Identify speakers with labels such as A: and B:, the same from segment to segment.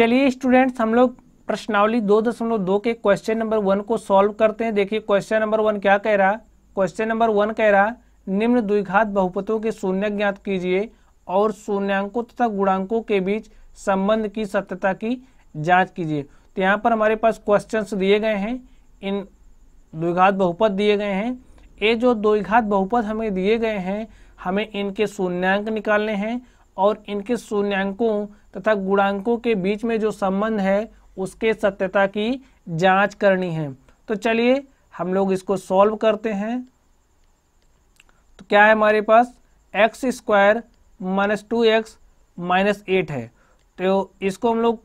A: चलिए स्टूडेंट्स हम लोग प्रश्नावली दो दशमलव दो के क्वेश्चन नंबर वन को सॉल्व करते हैं देखिए क्वेश्चन नंबर वन क्या कह रहा क्वेश्चन नंबर वन कह रहा निम्न द्विघात बहुपतों के शून्य ज्ञात कीजिए और शून्यांकों तथा गुणांकों के बीच संबंध की सत्यता की जांच कीजिए तो यहाँ पर हमारे पास क्वेश्चन दिए गए हैं इन द्विघात बहुपद दिए गए हैं ये जो द्विघात बहुपद हमें दिए गए हैं हमें इनके शून्यांक निकालने हैं और इनके शून्यंकों तथा गुणांकों के बीच में जो संबंध है उसके सत्यता की जांच करनी है तो चलिए हम लोग इसको सॉल्व करते हैं तो क्या है हमारे पास x square minus two x minus eight है तो इसको हम लोग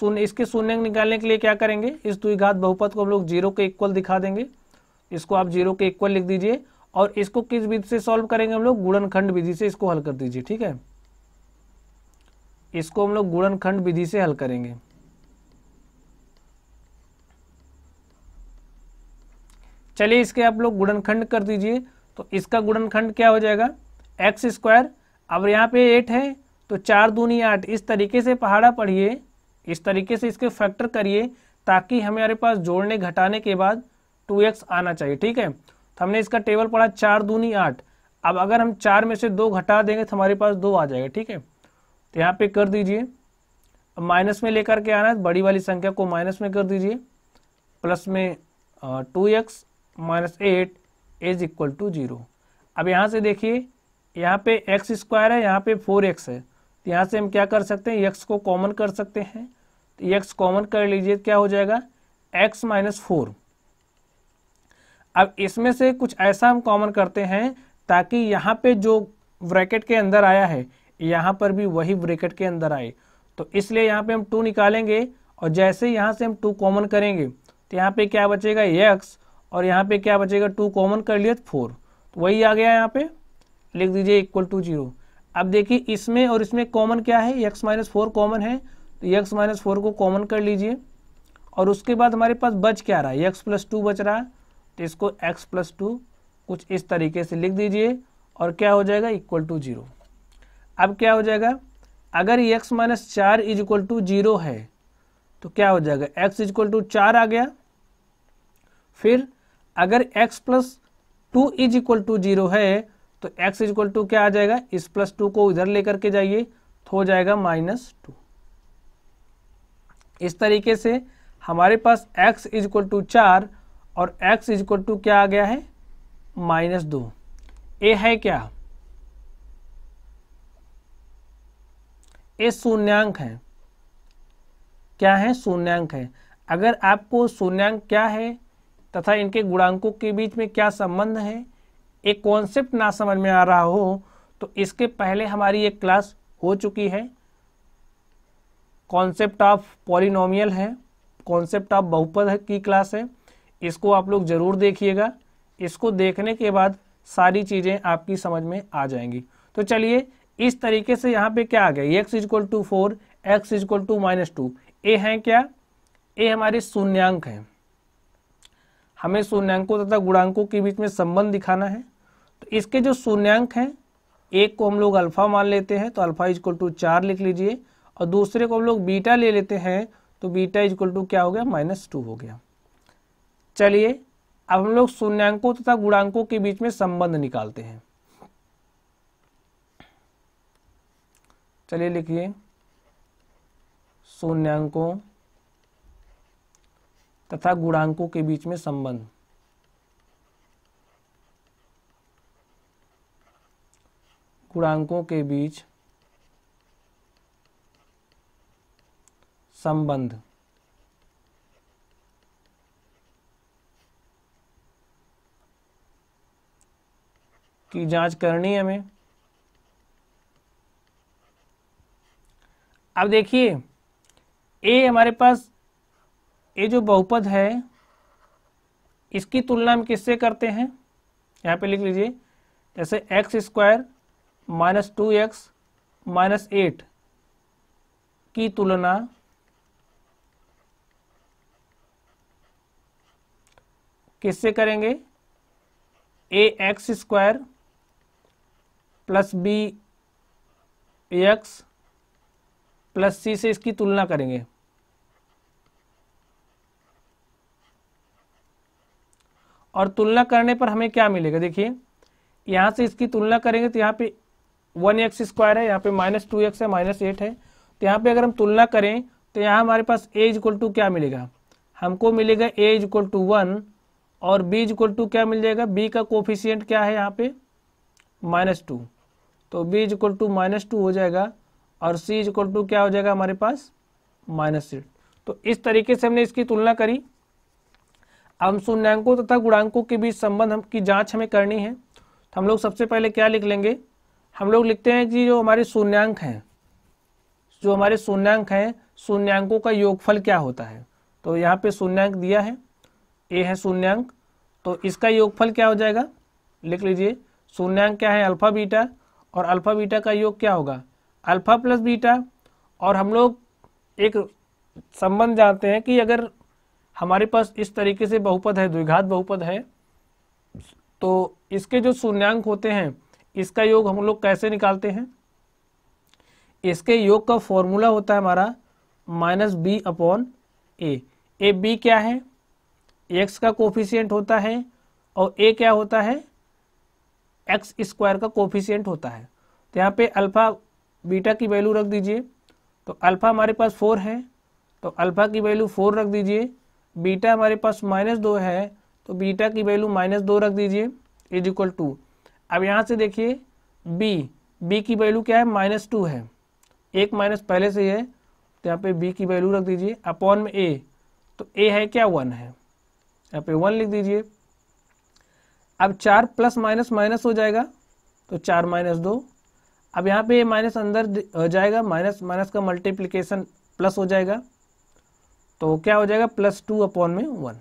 A: सुन इसके शून्य निकालने के लिए क्या करेंगे इस द्विघात बहुपद को हम लोग जीरो के इक्वल दिखा देंगे इसको आप जीरो के इक्वल लिख दीजिए और इसको किस विधि से सॉल्व करेंगे हम लोग गुणनखंड विधि से इसको हल कर दीजिए ठीक है इसको हम लोग गुणनखंड विधि से हल करेंगे चलिए इसके आप लोग गुणनखंड कर दीजिए तो इसका गुणनखंड क्या हो जाएगा एक्स स्क्वायर अब यहाँ पे एट है तो चार दूनी आठ इस तरीके से पहाड़ा पढ़िए इस तरीके से इसके फैक्टर करिए ताकि हमारे पास जोड़ने घटाने के बाद टू एक्स आना चाहिए ठीक है तो हमने इसका टेबल पढ़ा चार दूनी आठ अब अगर हम चार में से दो घटा देंगे तो हमारे पास दो आ जाएगा ठीक है तो यहाँ पे कर दीजिए अब माइनस में लेकर के आना है बड़ी वाली संख्या को माइनस में कर दीजिए प्लस में two x minus eight is equal to zero अब यहाँ से देखिए यहाँ पे एक्स स्क्वायर है यहाँ पे फोर एक्स है तो यहाँ से हम क्या कर सकते हैं एक्स को कॉमन कर सकते हैं तो एक्स कॉमन कर लीजिए क्या हो जाएगा एक्स माइनस फोर अब इसमें से कुछ ऐसा हम कॉमन करते हैं ताकि यहाँ पे जो ब्रैकेट के अंदर आया है यहाँ पर भी वही ब्रेकेट के अंदर आए तो इसलिए यहाँ पे हम टू निकालेंगे और जैसे यहाँ से हम टू कॉमन करेंगे तो यहाँ पे क्या बचेगा एक्स और यहाँ पे क्या बचेगा टू कॉमन कर लिया फोर तो, तो वही आ गया यहाँ पे लिख दीजिए इक्वल टू जीरो अब देखिए इसमें और इसमें कॉमन क्या है एक्स माइनस फोर कॉमन है तो एक्स माइनस फोर को कॉमन कर लीजिए और उसके बाद हमारे पास बच क्या रहा है एक्स प्लस टू बच रहा है तो इसको एक्स प्लस टू कुछ इस तरीके से लिख दीजिए और क्या हो जाएगा इक्वल टू जीरो अब क्या हो जाएगा अगर ये एक्स माइनस चार इज इक्वल टू जीरो है तो क्या हो जाएगा एक्स इज इक्वल टू चार आ गया फिर अगर x plus two is equal to zero है तो एक्स इज इक्वल टू क्या आ जाएगा इस प्लस टू को इधर लेकर के जाइए तो हो जाएगा माइनस टू इस तरीके से हमारे पास x इज इक्वल टू चार और x इज इक्वल टू क्या आ गया है माइनस दो ए है क्या ये शून्यंक है क्या है शून्यंक है अगर आपको शून्यंक क्या है तथा इनके गुणांकों के बीच में क्या संबंध है एक कॉन्सेप्ट ना समझ में आ रहा हो तो इसके पहले हमारी एक क्लास हो चुकी है कॉन्सेप्ट ऑफ पॉलिनोमियल है कॉन्सेप्ट ऑफ बहुपद की क्लास है इसको आप लोग ज़रूर देखिएगा इसको देखने के बाद सारी चीज़ें आपकी समझ में आ जाएंगी तो चलिए इस तरीके से यहाँ पे क्या आ गया x is equal to four x is equal to minus two ए है क्या ए हमारे शून्यंक हैं हमें शून्यंकों तथा गुणांकों के बीच में संबंध दिखाना है तो इसके जो शून्यंक हैं एक को हम लोग अल्फा मान लेते हैं तो अल्फा इजक्वल टू चार लिख लीजिए और दूसरे को हम लोग बीटा ले लेते हैं तो बीटा इजक्वल टू क्या हो गया माइनस टू हो गया चलिए अब हम लोग शून्यांकों तथा गुणांकों के बीच में संबंध निकालते हैं चलिए लिखिए शून्यांकों तथा गुणांकों के बीच में संबंध गुणांकों के बीच संबंध की जांच करनी है हमें अब देखिए ए हमारे पास ये जो बहुपद है इसकी तुलना हम किससे करते हैं यहाँ पे लिख लीजिए जैसे x square minus two x minus eight की तुलना किससे करेंगे a x square plus b x plus c से इसकी तुलना करेंगे और तुलना करने पर हमें क्या मिलेगा देखिए यहाँ से इसकी तुलना करेंगे तो यहाँ पे वन एक्स स्क्वायर है यहाँ पे माइनस टू एक्स है माइनस एट है तो यहाँ पे अगर हम तुलना करें तो यहाँ हमारे पास ए इज इक्वल टू क्या मिलेगा हमको मिलेगा a is equal to one और बी इज इक्वल टू क्या मिल जाएगा बी का कोफिशियंट क्या है यहाँ पे माइनस टू तो b is equal to minus two हो जाएगा और सी इज इक्वल टू क्या हो जाएगा हमारे पास माइनस सी तो इस तरीके से हमने इसकी तुलना करी हम शून्यांकों तथा गुणांकों के बीच संबंध हम की जांच हमें करनी है तो हम लोग सबसे पहले क्या लिख लेंगे हम लोग लिखते हैं कि जो हमारे शून्यांक हैं जो हमारे शून्यांक हैं शून्यांकों का योगफल क्या होता है तो यहाँ पे शून्यांक दिया है ए है शून्यांक तो इसका योगफल क्या हो जाएगा लिख लीजिए शून्यांक क्या है अल्फ़ा बीटा और अल्फ़ा बीटा का योग क्या होगा अल्फा प्लस बीटा और हम लोग एक संबंध जानते हैं कि अगर हमारे पास इस तरीके से बहुपद है द्विघात बहुपद है तो इसके जो शून्यंक होते हैं इसका योग हम लोग कैसे निकालते हैं इसके योग का फॉर्मूला होता है हमारा minus b upon a a b क्या है एक्स का कोफिशियंट होता है और ए क्या होता है एक्स स्क्वायर का कोफिशियंट होता है तो यहाँ पे अल्फा बीटा की वैल्यू रख दीजिए तो अल्फ़ा हमारे पास फोर है तो अल्फ़ा की वैल्यू फोर रख दीजिए बीटा हमारे पास माइनस दो है तो बीटा की वैल्यू माइनस दो रख दीजिए इज इक्वल टू अब यहाँ से देखिए बी बी की वैल्यू क्या है माइनस टू है एक माइनस पहले से है तो यहाँ पे बी की वैल्यू रख दीजिए अपॉन में ए तो ए है क्या वन है यहाँ पे वन लिख दीजिए अब चार प्लस माइनस माइनस हो जाएगा तो चार माइनस दो अब यहाँ पे माइनस अंदर हो जाएगा माइनस माइनस का मल्टीप्लीकेशन प्लस हो जाएगा तो क्या हो जाएगा प्लस टू अपॉन में वन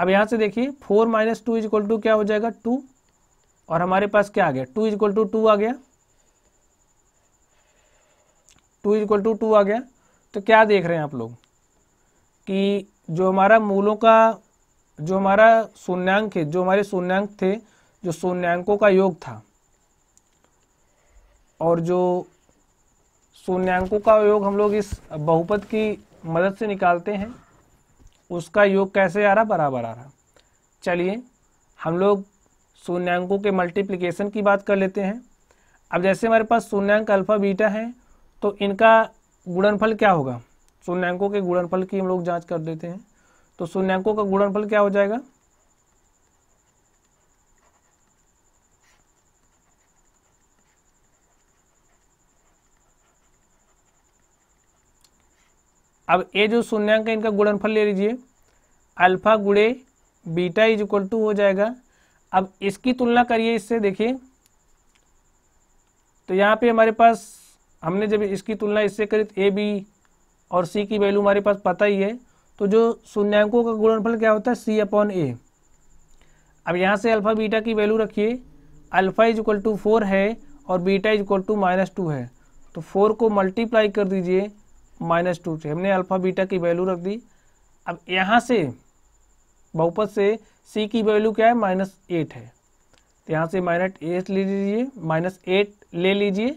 A: अब यहाँ से देखिए four minus two is equal to क्या हो जाएगा टू और हमारे पास क्या आ गया टू इजक्वल टू टू आ गया टू इजक्वल टू टू आ गया तो क्या देख रहे हैं आप लोग कि जो हमारा मूलों का जो हमारा शून्यंक है जो हमारे शून्यंक थे जो शून्यंकों का योग था और जो शून्यंकों का योग हम लोग इस बहुपद की मदद से निकालते हैं उसका योग कैसे आ रहा बराबर आ रहा चलिए हम लोग शून्यांकों के मल्टीप्लिकेशन की बात कर लेते हैं अब जैसे हमारे पास शून्यांक अल्फ़ा बीटा है तो इनका गुणनफल क्या होगा शून्यांकों के गुणनफल की हम लोग जांच कर देते हैं तो शून्यंकों का गुणनफल क्या हो जाएगा अब ये जो शून्यंक है इनका गुणनफल ले लीजिए अल्फा गुड़े बीटा इज इक्वल टू हो जाएगा अब इसकी तुलना करिए इससे देखिए तो यहाँ पे हमारे पास हमने जब इसकी तुलना इससे करी तो ए बी और सी की वैल्यू हमारे पास पता ही है तो जो शून्यंकों का गुणनफल क्या होता है सी अपॉन ए अब यहाँ से अल्फ़ा बीटा की वैल्यू रखिए alpha is equal to four है और beta is equal to minus two है तो फोर को मल्टीप्लाई कर दीजिए माइनस टू से हमने अल्फ़ा बीटा की वैल्यू रख दी अब यहाँ से बहुपद से सी की वैल्यू क्या है माइनस एट है तो यहाँ से माइनस एट ले लीजिए माइनस एट ले लीजिए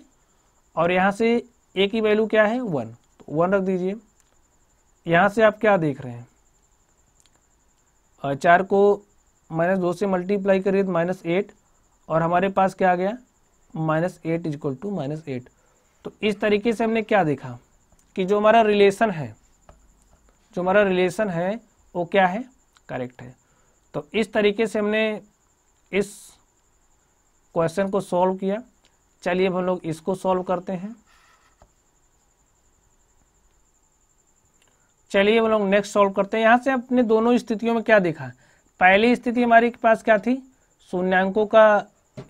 A: और यहाँ से ए की वैल्यू क्या है वन तो वन रख दीजिए यहाँ से आप क्या देख रहे हैं चार को माइनस दो से मल्टीप्लाई करिए तो माइनस एट और हमारे पास क्या आ गया minus eight is equal to minus eight तो इस तरीके से हमने क्या देखा कि जो हमारा रिलेशन है जो हमारा रिलेशन है वो क्या है करेक्ट है तो इस तरीके से हमने इस क्वेश्चन को सॉल्व किया चलिए हम लोग इसको सॉल्व करते हैं चलिए हम लोग नेक्स्ट सॉल्व करते हैं यहां से अपने दोनों स्थितियों में क्या देखा पहली स्थिति के पास क्या थी शून्यंकों का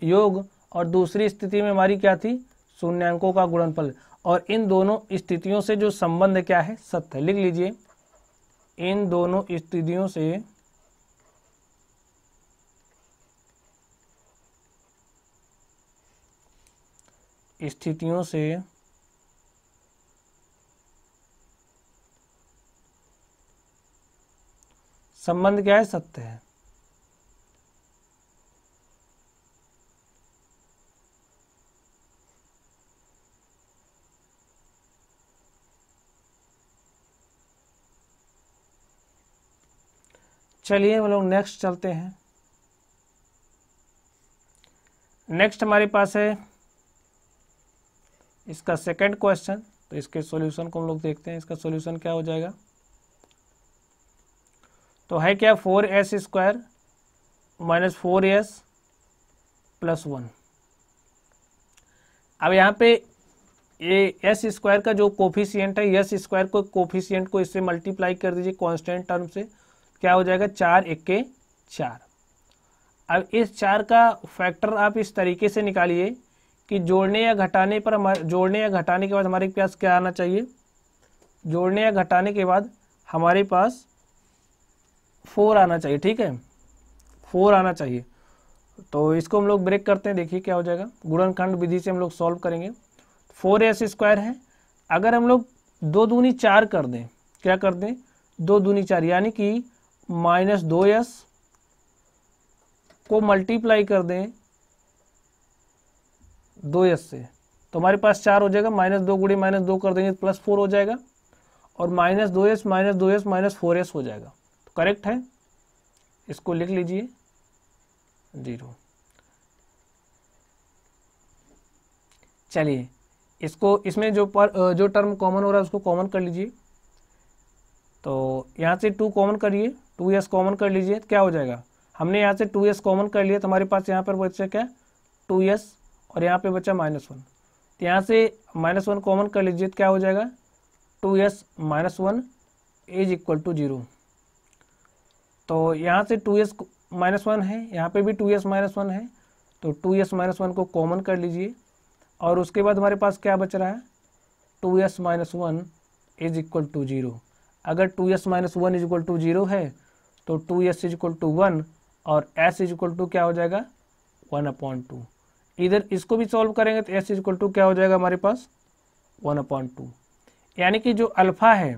A: योग और दूसरी स्थिति में हमारी क्या थी शून्यंकों का गुणनफल और इन दोनों स्थितियों से जो संबंध क्या है सत्य लिख लीजिए इन दोनों स्थितियों से स्थितियों से संबंध क्या है सत्य है चलिए हम लोग नेक्स्ट चलते हैं नेक्स्ट हमारे पास है इसका सेकंड क्वेश्चन तो इसके सॉल्यूशन को हम लोग देखते हैं इसका सॉल्यूशन क्या हो जाएगा तो है क्या four s square minus four s plus one अब यहां पे ये एस स्क्वायर का जो कोफिशियंट है एस स्क्वायर को कोफिशियंट को इससे मल्टीप्लाई कर दीजिए कांस्टेंट टर्म से क्या हो जाएगा चार इक्के चार अब इस चार का फैक्टर आप इस तरीके से निकालिए कि जोड़ने या घटाने पर हमारे जोड़ने या घटाने के बाद हमारे पास क्या आना चाहिए जोड़ने या घटाने के बाद हमारे पास फोर आना चाहिए ठीक है फोर आना चाहिए तो इसको हम लोग ब्रेक करते हैं देखिए क्या हो जाएगा गुणनखंड विधि से हम लोग सॉल्व करेंगे फोर एस स्क्वायर है अगर हम लोग दो दूनी चार कर दें क्या कर दें दो दूनी चार यानी कि माइनस दो एस को मल्टीप्लाई कर दें दो एस से तो हमारे पास चार हो जाएगा माइनस दो गुड़ी माइनस दो कर देंगे प्लस तो फोर हो जाएगा और माइनस दो एस माइनस दो एस माइनस फोर एस हो जाएगा तो करेक्ट है इसको लिख लीजिए जीरो चलिए इसको इसमें जो पर जो टर्म कॉमन हो रहा है उसको कॉमन कर लीजिए तो यहाँ से टू कॉमन करिए टू एस कॉमन कर लीजिए तो क्या हो जाएगा हमने यहाँ से टू एस कॉमन कर लिया तो हमारे पास यहाँ पर बच्चा क्या टू एस और यहाँ पे बच्चा माइनस वन तो यहाँ से माइनस वन कॉमन कर लीजिए तो क्या हो जाएगा two s minus one is equal to zero तो यहाँ से टू एस माइनस वन है यहाँ पे भी टू एस माइनस वन है तो टू एस माइनस वन को कॉमन कर लीजिए और उसके बाद हमारे पास क्या बच रहा है two s minus one is equal to zero अगर two s minus one is equal to zero है तो two s is equal to one और एस इज इक्वल टू क्या हो जाएगा वन अपॉन टू इधर इसको भी सॉल्व करेंगे तो एस इज इक्वल टू क्या हो जाएगा हमारे पास वन अपॉन टू यानी कि जो अल्फ़ा है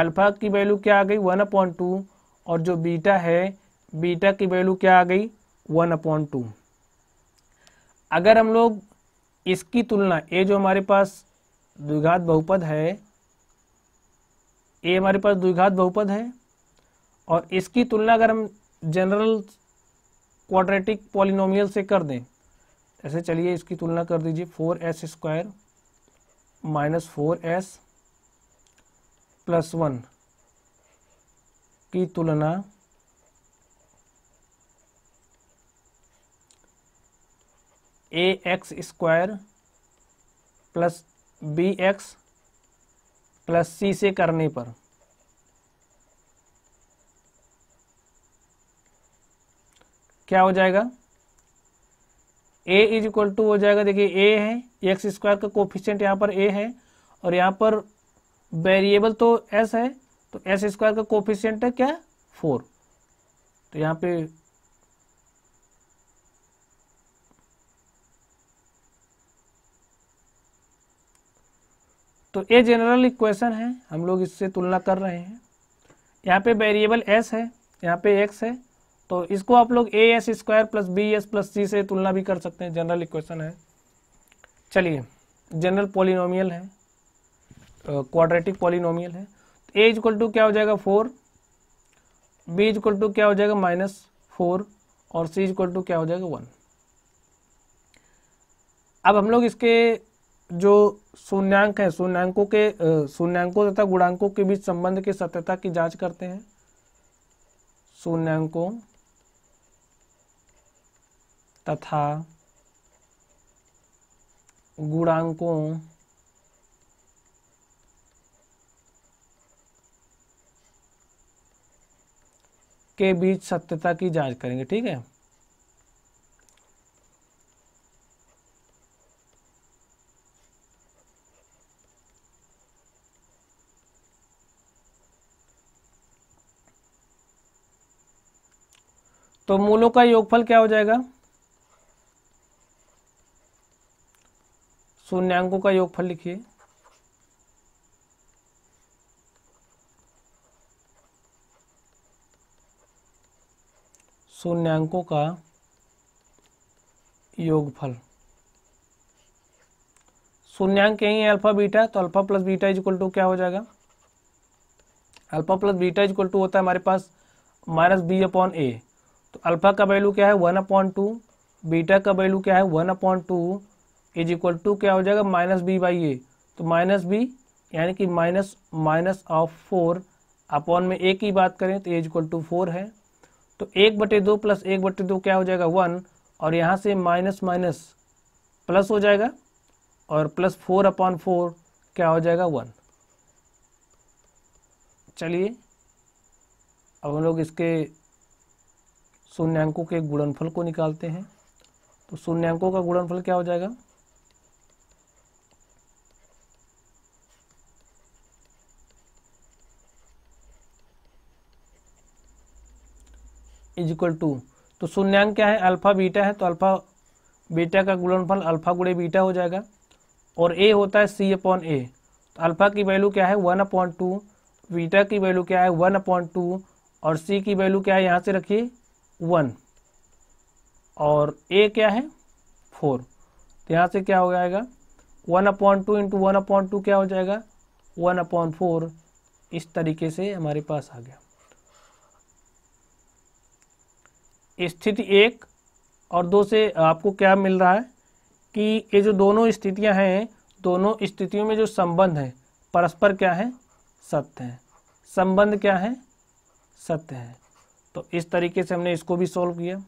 A: अल्फ़ा की वैल्यू क्या आ गई वन अपॉन टू और जो बीटा है बीटा की वैल्यू क्या आ गई वन अपॉन टू अगर हम लोग इसकी तुलना ये जो हमारे पास द्विघात बहुपद है ये हमारे पास द्विघात बहुपद है और इसकी तुलना अगर हम जनरल क्वाड्रेटिक पॉलिनोमियल से कर दें ऐसे चलिए इसकी तुलना कर दीजिए four s square minus four s plus one की तुलना a x square plus b x plus c से करने पर क्या हो जाएगा ए इज इक्वल टू हो जाएगा देखिए ए है एक्स स्क्वायर का कोफिशियंट यहाँ पर ए है और यहाँ पर वेरिएबल तो एस है तो एस स्क्वायर का कोफिशियंट है क्या फोर तो यहाँ पे तो ए जनरल इक्वेशन है हम लोग इससे तुलना कर रहे हैं यहाँ पे वेरिएबल एस है यहाँ पे एक्स है तो इसको आप लोग a s square plus b s plus c से तुलना भी कर सकते हैं जनरल इक्वेशन है चलिए जनरल पॉलिनोमियल है क्वाड्रेटिक पॉलिनोमियल है ए इजक्वल टू क्या हो जाएगा फोर बी इजक्वल टू क्या हो जाएगा माइनस फोर और सी इजक्वल टू क्या हो जाएगा वन अब हम लोग इसके जो शून्यांक है शून्यांकों के शून्यांकों तथा गुणांकों के बीच संबंध की सत्यता की जांच करते हैं शून्यांकों तथा गुणांकों के बीच सत्यता की जांच करेंगे ठीक है तो मूलों का योगफल क्या हो जाएगा शून्यांकों का योगफल लिखिए शून्यंकों का योगफल शून्यंक यही है अल्फा बीटा तो alpha plus beta is equal to क्या हो जाएगा alpha plus beta is equal to होता है हमारे पास माइनस बी अपॉन ए तो अल्फा का वैल्यू क्या है वन अपॉइंट टू बीटा का वैल्यू क्या है one upon two is equal to क्या हो जाएगा माइनस बी बाई ए तो माइनस बी यानी कि minus minus of four upon में ए की बात करें तो एज इक्वल टू फोर है तो एक बटे दो प्लस एक बटे दो क्या हो जाएगा वन और यहाँ से माइनस माइनस प्लस हो जाएगा और प्लस फोर अपॉन फोर क्या हो जाएगा वन चलिए अब हम लोग इसके शून्यांकों के गुणनफल को निकालते हैं तो शून्यांकों का गुणनफल क्या हो जाएगा इज इक्वल टू तो शून्यंक क्या है अल्फा बीटा है तो अल्फा बीटा का गुणनफल अल्फा गुड़े बीटा हो जाएगा और ए होता है सी अपॉन ए तो अल्फा की वैल्यू क्या है वन अपॉइंट टू बीटा की वैल्यू क्या है वन अपॉइंट टू और सी की वैल्यू क्या है यहाँ से रखिए वन और ए क्या है फोर तो यहाँ से क्या हो जाएगा one upon two into one upon two क्या हो जाएगा वन अपॉइंट फोर इस तरीके से हमारे पास आ गया स्थिति एक और दो से आपको क्या मिल रहा है कि ये जो दोनों स्थितियां हैं दोनों स्थितियों में जो संबंध है परस्पर क्या है सत्य है संबंध क्या है सत्य है तो इस तरीके से हमने इसको भी सॉल्व किया